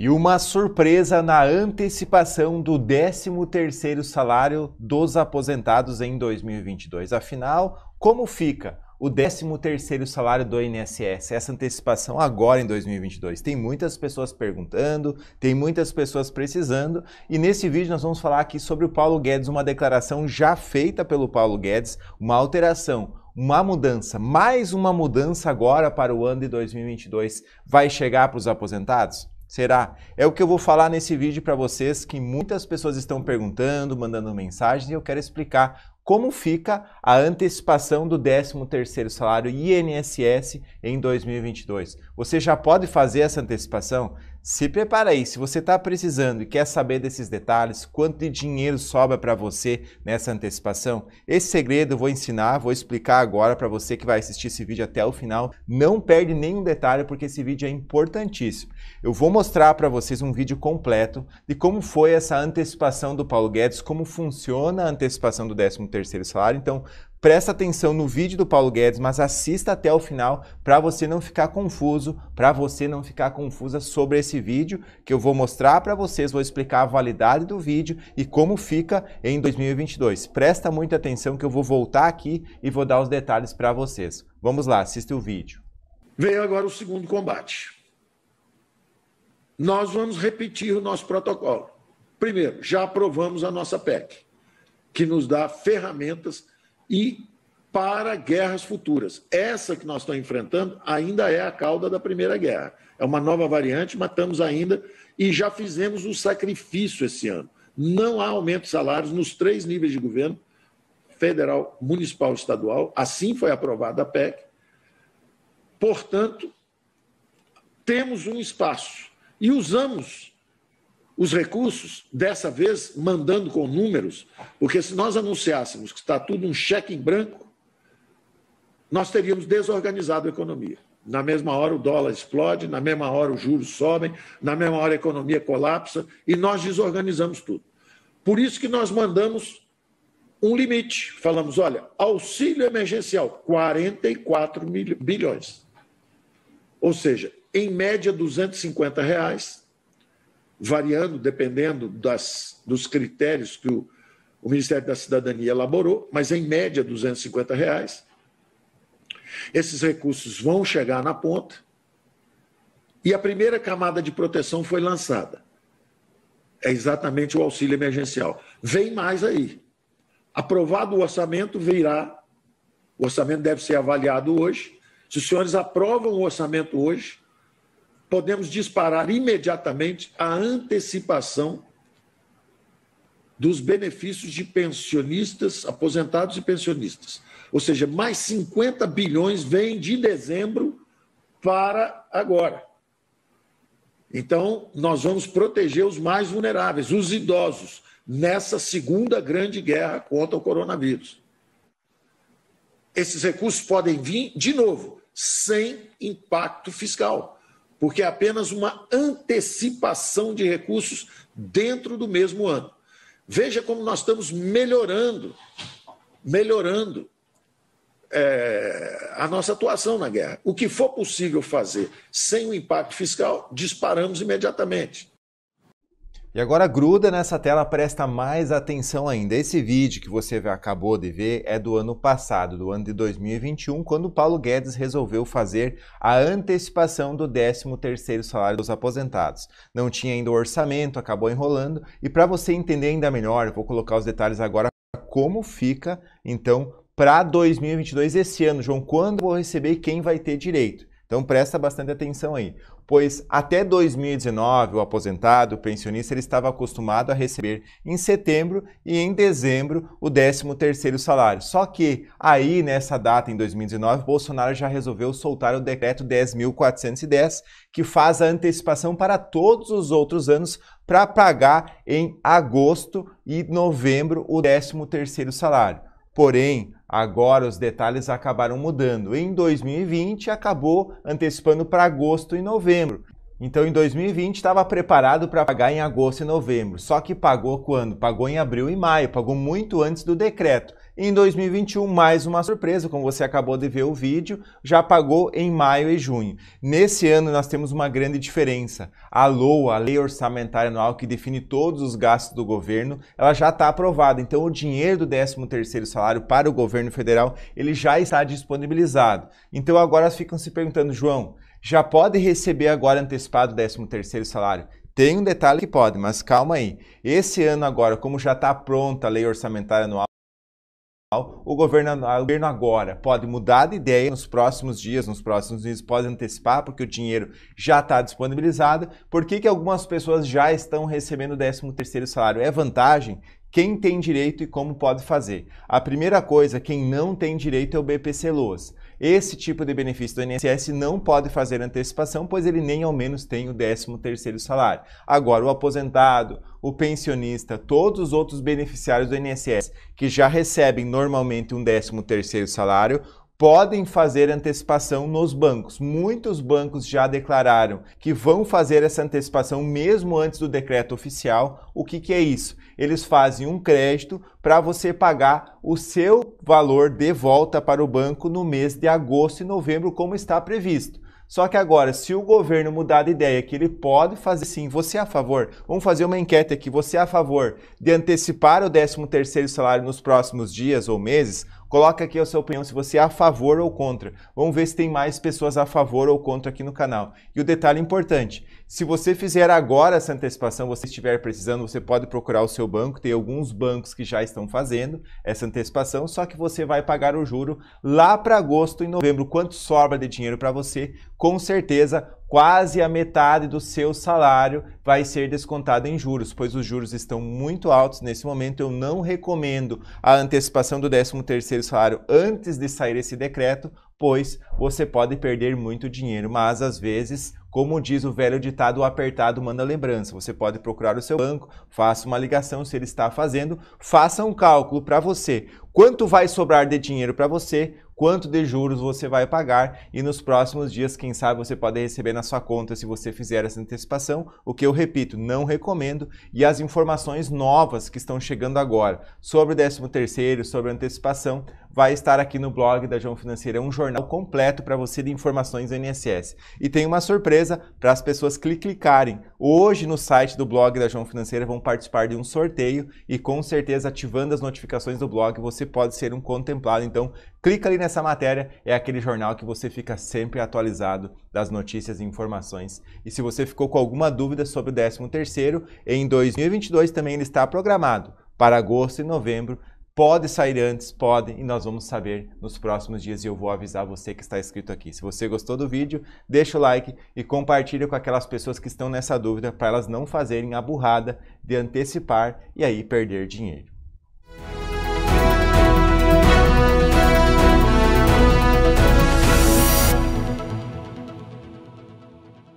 E uma surpresa na antecipação do 13º salário dos aposentados em 2022. Afinal, como fica o 13º salário do INSS, essa antecipação agora em 2022? Tem muitas pessoas perguntando, tem muitas pessoas precisando, e nesse vídeo nós vamos falar aqui sobre o Paulo Guedes, uma declaração já feita pelo Paulo Guedes, uma alteração uma mudança, mais uma mudança agora para o ano de 2022 vai chegar para os aposentados? Será? É o que eu vou falar nesse vídeo para vocês que muitas pessoas estão perguntando, mandando mensagens e eu quero explicar como fica a antecipação do 13º salário INSS em 2022. Você já pode fazer essa antecipação? Se prepara aí, se você está precisando e quer saber desses detalhes, quanto de dinheiro sobra para você nessa antecipação, esse segredo eu vou ensinar, vou explicar agora para você que vai assistir esse vídeo até o final. Não perde nenhum detalhe porque esse vídeo é importantíssimo. Eu vou mostrar para vocês um vídeo completo de como foi essa antecipação do Paulo Guedes, como funciona a antecipação do 13º salário. Então, Presta atenção no vídeo do Paulo Guedes, mas assista até o final para você não ficar confuso, para você não ficar confusa sobre esse vídeo que eu vou mostrar para vocês, vou explicar a validade do vídeo e como fica em 2022. Presta muita atenção que eu vou voltar aqui e vou dar os detalhes para vocês. Vamos lá, assista o vídeo. Veio agora o segundo combate. Nós vamos repetir o nosso protocolo. Primeiro, já aprovamos a nossa PEC, que nos dá ferramentas e para guerras futuras. Essa que nós estamos enfrentando ainda é a cauda da Primeira Guerra. É uma nova variante, matamos ainda e já fizemos um sacrifício esse ano. Não há aumento de salários nos três níveis de governo, federal, municipal e estadual. Assim foi aprovada a PEC. Portanto, temos um espaço e usamos os recursos, dessa vez mandando com números, porque se nós anunciássemos que está tudo um cheque em branco, nós teríamos desorganizado a economia. Na mesma hora o dólar explode, na mesma hora os juros sobem, na mesma hora a economia colapsa e nós desorganizamos tudo. Por isso que nós mandamos um limite. Falamos, olha, auxílio emergencial, 44 bilhões. Ou seja, em média, 250 reais variando dependendo das, dos critérios que o, o Ministério da Cidadania elaborou, mas em média 250 reais. Esses recursos vão chegar na ponta e a primeira camada de proteção foi lançada. É exatamente o auxílio emergencial. Vem mais aí. Aprovado o orçamento, virá. O orçamento deve ser avaliado hoje. Se os senhores aprovam o orçamento hoje, podemos disparar imediatamente a antecipação dos benefícios de pensionistas, aposentados e pensionistas. Ou seja, mais 50 bilhões vêm de dezembro para agora. Então, nós vamos proteger os mais vulneráveis, os idosos, nessa segunda grande guerra contra o coronavírus. Esses recursos podem vir, de novo, sem impacto fiscal porque é apenas uma antecipação de recursos dentro do mesmo ano. Veja como nós estamos melhorando, melhorando é, a nossa atuação na guerra. O que for possível fazer sem o impacto fiscal, disparamos imediatamente. E agora gruda nessa tela, presta mais atenção ainda. Esse vídeo que você acabou de ver é do ano passado, do ano de 2021, quando Paulo Guedes resolveu fazer a antecipação do 13º salário dos aposentados. Não tinha ainda o orçamento, acabou enrolando, e para você entender ainda melhor, vou colocar os detalhes agora como fica então para 2022 esse ano, João, quando vou receber e quem vai ter direito. Então presta bastante atenção aí, pois até 2019 o aposentado, o pensionista, ele estava acostumado a receber em setembro e em dezembro o 13º salário. Só que aí nessa data em 2019, Bolsonaro já resolveu soltar o decreto 10.410, que faz a antecipação para todos os outros anos para pagar em agosto e novembro o 13º salário. Porém, agora os detalhes acabaram mudando. Em 2020 acabou antecipando para agosto e novembro. Então, em 2020 estava preparado para pagar em agosto e novembro, só que pagou quando? Pagou em abril e maio, pagou muito antes do decreto. Em 2021, mais uma surpresa, como você acabou de ver o vídeo, já pagou em maio e junho. Nesse ano nós temos uma grande diferença. A LOA, a Lei Orçamentária Anual, que define todos os gastos do governo, ela já está aprovada. Então o dinheiro do 13º salário para o governo federal, ele já está disponibilizado. Então agora ficam se perguntando, João, já pode receber agora antecipado o 13º salário? Tem um detalhe que pode, mas calma aí. Esse ano agora, como já está pronta a lei orçamentária anual, o governo, o governo, agora pode mudar de ideia nos próximos dias, nos próximos meses, pode antecipar, porque o dinheiro já está disponibilizado. Por que, que algumas pessoas já estão recebendo o 13 salário? É vantagem? Quem tem direito e como pode fazer? A primeira coisa, quem não tem direito é o BPC Loas. Esse tipo de benefício do INSS não pode fazer antecipação, pois ele nem ao menos tem o 13º salário. Agora, o aposentado, o pensionista, todos os outros beneficiários do INSS que já recebem normalmente um 13º salário podem fazer antecipação nos bancos. Muitos bancos já declararam que vão fazer essa antecipação mesmo antes do decreto oficial. O que, que é isso? Eles fazem um crédito para você pagar o seu valor de volta para o banco no mês de agosto e novembro, como está previsto. Só que agora, se o governo mudar de ideia que ele pode fazer sim, você é a favor? Vamos fazer uma enquete aqui. Você é a favor de antecipar o 13 terceiro salário nos próximos dias ou meses? Coloca aqui a sua opinião se você é a favor ou contra. Vamos ver se tem mais pessoas a favor ou contra aqui no canal. E o detalhe importante, se você fizer agora essa antecipação, você estiver precisando, você pode procurar o seu banco. Tem alguns bancos que já estão fazendo essa antecipação, só que você vai pagar o juro lá para agosto e novembro. Quanto sobra de dinheiro para você? Com certeza quase a metade do seu salário vai ser descontado em juros, pois os juros estão muito altos nesse momento. Eu não recomendo a antecipação do 13º salário antes de sair esse decreto, pois você pode perder muito dinheiro, mas às vezes como diz o velho ditado, o apertado manda lembrança. Você pode procurar o seu banco, faça uma ligação se ele está fazendo, faça um cálculo para você. Quanto vai sobrar de dinheiro para você quanto de juros você vai pagar e nos próximos dias, quem sabe, você pode receber na sua conta se você fizer essa antecipação, o que eu repito, não recomendo. E as informações novas que estão chegando agora sobre o 13 terceiro, sobre antecipação, vai estar aqui no blog da João Financeira um jornal completo para você de informações do INSS. E tem uma surpresa para as pessoas que clicarem. Hoje no site do blog da João Financeira vão participar de um sorteio e com certeza ativando as notificações do blog você pode ser um contemplado. Então clica ali nessa matéria, é aquele jornal que você fica sempre atualizado das notícias e informações. E se você ficou com alguma dúvida sobre o 13º, em 2022 também ele está programado para agosto e novembro Pode sair antes, pode, e nós vamos saber nos próximos dias e eu vou avisar você que está inscrito aqui. Se você gostou do vídeo, deixa o like e compartilha com aquelas pessoas que estão nessa dúvida para elas não fazerem a burrada de antecipar e aí perder dinheiro.